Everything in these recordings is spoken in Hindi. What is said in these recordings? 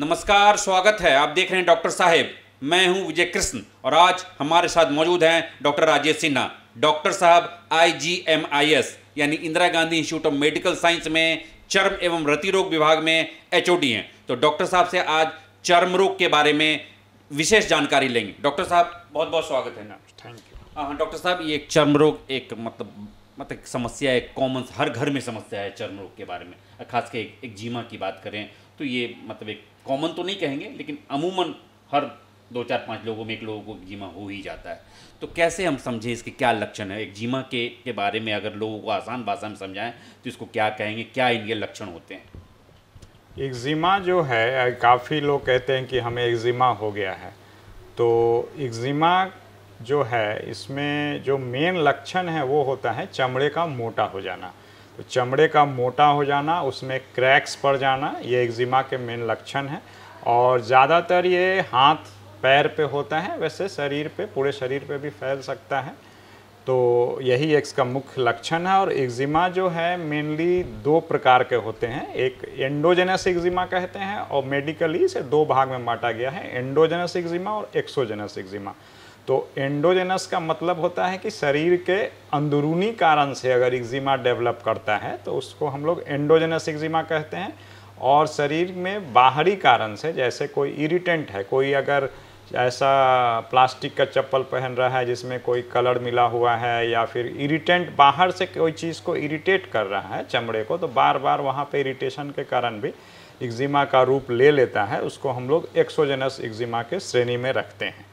नमस्कार स्वागत है आप देख रहे हैं डॉक्टर साहेब मैं हूं विजय कृष्ण और आज हमारे साथ मौजूद हैं डॉक्टर राजेश सिन्हा डॉक्टर साहब आईजीएमआईएस यानी Indira Gandhi institute of medical science में चर्म एवं रतिरोग विभाग में एचओडी हैं तो डॉक्टर साहब से आज चर्म रोग के बारे में विशेष जानकारी लेंगे डॉक्टर साहब बहुत बहुत स्वागत है ना थैंक यू हाँ, हाँ डॉक्टर साहब ये चर्म रोग एक मतलब मतलब समस्या है कॉमन हर घर में समस्या है चर्म रोग के बारे में खास के एक, एक जीमा की बात करें तो ये मतलब एक कॉमन तो नहीं कहेंगे लेकिन अमूमन हर दो चार पाँच लोगों में एक लोगों को जीमा हो ही जाता है तो कैसे हम समझें इसके क्या लक्षण है एक जीमा के के बारे में अगर लोगों को आसान भाषा में समझाएं तो इसको क्या कहेंगे क्या इनके लक्षण होते हैं एक जीमा जो है काफ़ी लोग कहते हैं कि हमें एक जीमा हो गया है तो एक्जिमा जो है इसमें जो मेन लक्षण है वो होता है चमड़े का मोटा हो जाना तो चमड़े का मोटा हो जाना उसमें क्रैक्स पड़ जाना ये एक्जिमा के मेन लक्षण है और ज़्यादातर ये हाथ पैर पे होता है वैसे शरीर पे पूरे शरीर पे भी फैल सकता है तो यही एक इसका मुख्य लक्षण है और एक्जिमा जो है मेनली दो प्रकार के होते हैं एक एंडोजेनस एक्जिमा कहते हैं और मेडिकली इसे दो भाग में बांटा गया है एंडोजेनस एक्जिमा और एक्सोजेनस एक्जिमा तो एंडोजेनस का मतलब होता है कि शरीर के अंदरूनी कारण से अगर एक्जिमा डेवलप करता है तो उसको हम लोग एंडोजेनस एक्जिमा कहते हैं और शरीर में बाहरी कारण से जैसे कोई इरिटेंट है कोई अगर ऐसा प्लास्टिक का चप्पल पहन रहा है जिसमें कोई कलर मिला हुआ है या फिर इरिटेंट बाहर से कोई चीज़ को इरिटेट कर रहा है चमड़े को तो बार बार वहाँ पे इरिटेशन के कारण भी एक्जिमा का रूप ले लेता है उसको हम लोग एक्सोजेनस एक्जिमा के श्रेणी में रखते हैं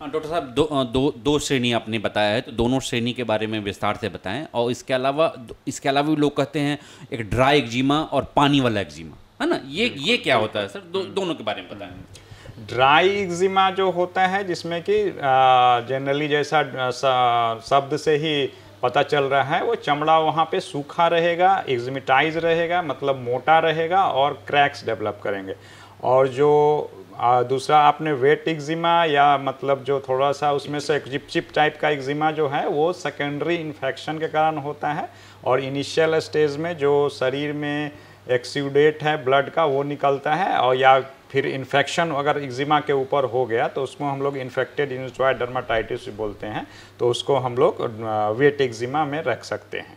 हाँ, डॉक्टर साहब दो दो दो श्रेणी आपने बताया है तो दोनों श्रेणी के बारे में विस्तार से बताएं और इसके अलावा इसके अलावा भी लोग कहते हैं एक ड्राई एक्जिमा और पानी वाला एक्जिमा है ना ये ये क्या होता है सर दो, हम्म। दोनों के बारे में बताएं ड्राई एक्जिमा जो होता है जिसमें कि जनरली जैसा शब्द से ही पता चल रहा है वो चमड़ा वहाँ पे सूखा रहेगा एग्जमिटाइज रहेगा मतलब मोटा रहेगा और क्रैक्स डेवलप करेंगे और जो आ, दूसरा आपने वेट एग्जिमा या मतलब जो थोड़ा सा उसमें से चिपचिप टाइप का एग्जिमा जो है वो सेकेंडरी इन्फेक्शन के कारण होता है और इनिशियल स्टेज में जो शरीर में एक्सीडेट है ब्लड का वो निकलता है और या फिर इन्फेक्शन अगर एग्जिमा के ऊपर हो गया तो उसको हम लोग इन्फेक्टेड इंजॉय डर्माटाइटिस बोलते हैं तो उसको हम लोग वेट एग्जिमा में रख सकते हैं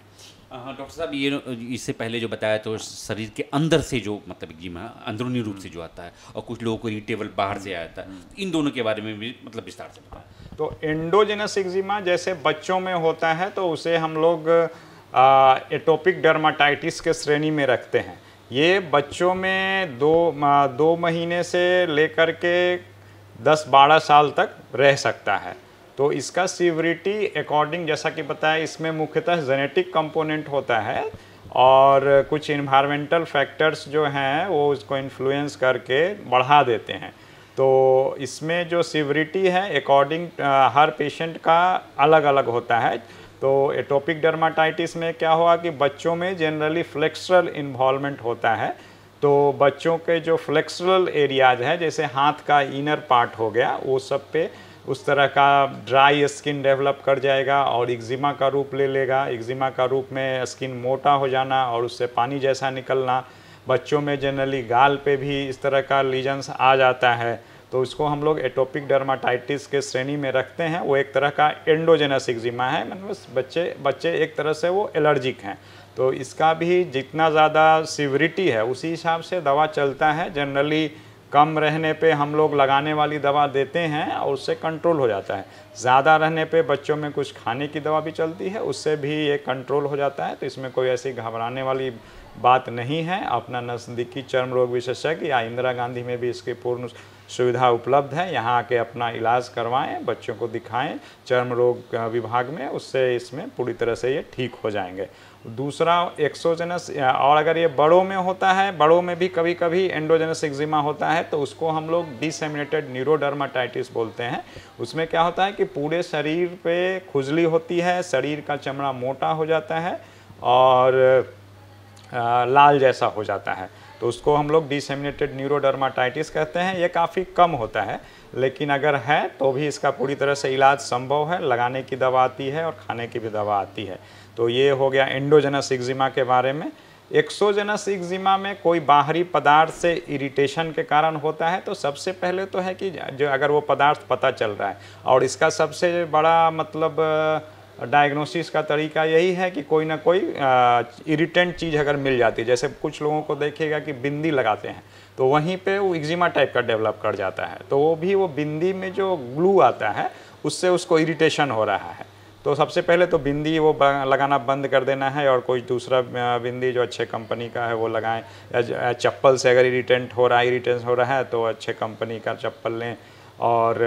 हाँ डॉक्टर साहब ये इससे पहले जो बताया तो शरीर के अंदर से जो मतलब एग्जिमा अंदरूनी रूप से जो आता है और कुछ लोगों को रिटेबल बाहर से आता है इन दोनों के बारे में भी मतलब विस्तार से बताया तो एंडोजेनस एग्जिमा जैसे बच्चों में होता है तो उसे हम लोग एटोपिक डर्माटाइटिस के श्रेणी में रखते हैं ये बच्चों में दो दो महीने से लेकर के 10-12 साल तक रह सकता है तो इसका सीवरिटी अकॉर्डिंग जैसा कि बताया इसमें मुख्यतः जेनेटिक कंपोनेंट होता है और कुछ इन्वायरमेंटल फैक्टर्स जो हैं वो उसको इन्फ्लुएंस करके बढ़ा देते हैं तो इसमें जो सीवरिटी है अकॉर्डिंग हर पेशेंट का अलग अलग होता है तो एटोपिक डर्माटाइटिस में क्या हुआ कि बच्चों में जनरली फ्लेक्सरल इन्वॉलमेंट होता है तो बच्चों के जो फ्लेक्सरल एरियाज हैं जैसे हाथ का इनर पार्ट हो गया वो सब पे उस तरह का ड्राई स्किन डेवलप कर जाएगा और एक्जिमा का रूप ले लेगा एक्जिमा का रूप में स्किन मोटा हो जाना और उससे पानी जैसा निकलना बच्चों में जनरली गाल पे भी इस तरह का लीजन्स आ जाता है तो इसको हम लोग एटोपिक डर्माटाइटिस के श्रेणी में रखते हैं वो एक तरह का एंडोजेनस एक्जिमा है मतलब बच्चे बच्चे एक तरह से वो एलर्जिक हैं तो इसका भी जितना ज़्यादा सिवरिटी है उसी हिसाब से दवा चलता है जनरली कम रहने पे हम लोग लगाने वाली दवा देते हैं और उससे कंट्रोल हो जाता है ज़्यादा रहने पे बच्चों में कुछ खाने की दवा भी चलती है उससे भी ये कंट्रोल हो जाता है तो इसमें कोई ऐसी घबराने वाली बात नहीं है अपना नज़दीकी चर्म रोग विशेषज्ञ या इंदिरा गांधी में भी इसकी पूर्ण सुविधा उपलब्ध है यहाँ आके अपना इलाज करवाएं बच्चों को दिखाएं चर्म रोग विभाग में उससे इसमें पूरी तरह से ये ठीक हो जाएंगे दूसरा एक्सोजेनस और अगर ये बड़ों में होता है बड़ों में भी कभी कभी एंडोजेनस एक्जिमा होता है तो उसको हम लोग डिसेमिनेटेड न्यूरोडर्माटाइटिस बोलते हैं उसमें क्या होता है कि पूरे शरीर पे खुजली होती है शरीर का चमड़ा मोटा हो जाता है और लाल जैसा हो जाता है तो उसको हम लोग डिसेमिनेटेड न्यूरोडर्माटाइटिस कहते हैं ये काफ़ी कम होता है लेकिन अगर है तो भी इसका पूरी तरह से इलाज संभव है लगाने की दवा आती है और खाने की भी दवा आती है तो ये हो गया एंडोजेनस एक्जिमा के बारे में एक्सोजेनस एक्जिमा में कोई बाहरी पदार्थ से इरिटेशन के कारण होता है तो सबसे पहले तो है कि जो अगर वो पदार्थ पता चल रहा है और इसका सबसे बड़ा मतलब और डायग्नोसिस का तरीका यही है कि कोई ना कोई इरिटेंट चीज़ अगर मिल जाती है जैसे कुछ लोगों को देखिएगा कि बिंदी लगाते हैं तो वहीं पे वो एग्जिमा टाइप का डेवलप कर जाता है तो वो भी वो बिंदी में जो ग्लू आता है उससे उसको इरिटेशन हो रहा है तो सबसे पहले तो बिंदी वो लगाना बंद कर देना है और कोई दूसरा बिंदी जो अच्छे कंपनी का है वो लगाएं चप्पल से अगर इरिटेंट हो रहा है इरिटेंस हो रहा है तो अच्छे कंपनी का चप्पल लें और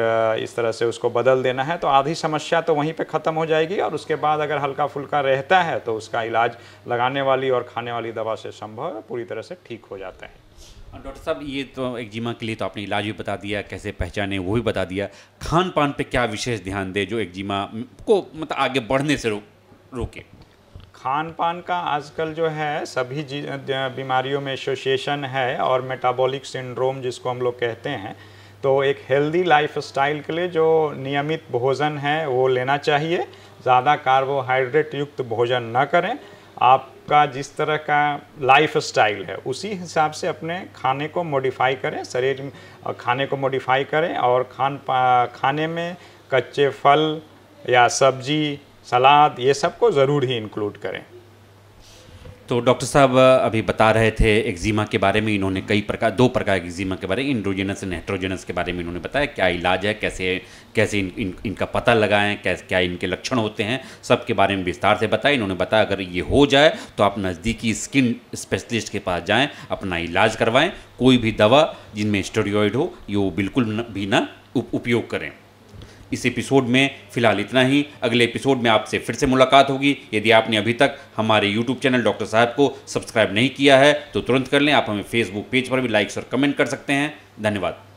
इस तरह से उसको बदल देना है तो आधी समस्या तो वहीं पे ख़त्म हो जाएगी और उसके बाद अगर हल्का फुल्का रहता है तो उसका इलाज लगाने वाली और खाने वाली दवा से संभव पूरी तरह से ठीक हो जाता है डॉक्टर साहब ये तो एक जीमा के लिए तो आपने इलाज भी बता दिया कैसे पहचाने वो भी बता दिया खान पान पर क्या विशेष ध्यान दें जो एक को मतलब आगे बढ़ने से रोके खान पान का आजकल जो है सभी बीमारियों में एसोसिएशन है और मेटाबॉलिक सिंड्रोम जिसको हम लोग कहते हैं तो एक हेल्दी लाइफ स्टाइल के लिए जो नियमित भोजन है वो लेना चाहिए ज़्यादा कार्बोहाइड्रेट युक्त भोजन न करें आपका जिस तरह का लाइफ स्टाइल है उसी हिसाब से अपने खाने को मॉडिफाई करें शरीर खाने को मॉडिफाई करें और खान खाने में कच्चे फल या सब्जी सलाद ये सब को ज़रूर ही इंक्लूड करें तो डॉक्टर साहब अभी बता रहे थे एक्जिमा के बारे में इन्होंने कई प्रकार दो प्रकार के एक्जिमा के बारे में इंड्रोजेनस एंड नाइट्रोजेनस के बारे में इन्होंने बताया क्या इलाज है कैसे कैसे इन, इन इनका पता लगाएं कैसे क्या इनके लक्षण होते हैं सब के बारे में विस्तार से बताया इन्होंने बताया अगर ये हो जाए तो आप नज़दीकी स्किन स्पेशलिस्ट के पास जाएँ अपना इलाज करवाएँ कोई भी दवा जिनमें स्टेरॉयड हो ये वो बिल्कुल भी ना उपयोग करें इस एपिसोड में फिलहाल इतना ही अगले एपिसोड में आपसे फिर से मुलाकात होगी यदि आपने अभी तक हमारे यूट्यूब चैनल डॉक्टर साहब को सब्सक्राइब नहीं किया है तो तुरंत कर लें आप हमें फेसबुक पेज पर भी लाइक्स और कमेंट कर सकते हैं धन्यवाद